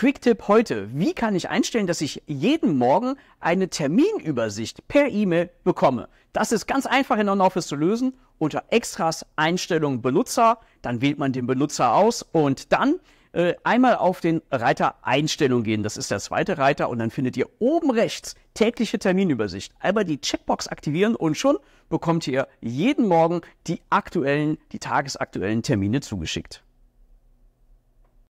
Quick-Tipp heute. Wie kann ich einstellen, dass ich jeden Morgen eine Terminübersicht per E-Mail bekomme? Das ist ganz einfach in OnOffice zu lösen. Unter Extras Einstellungen Benutzer, dann wählt man den Benutzer aus und dann äh, einmal auf den Reiter Einstellung gehen. Das ist der zweite Reiter und dann findet ihr oben rechts tägliche Terminübersicht. Einmal die Checkbox aktivieren und schon bekommt ihr jeden Morgen die aktuellen, die tagesaktuellen Termine zugeschickt.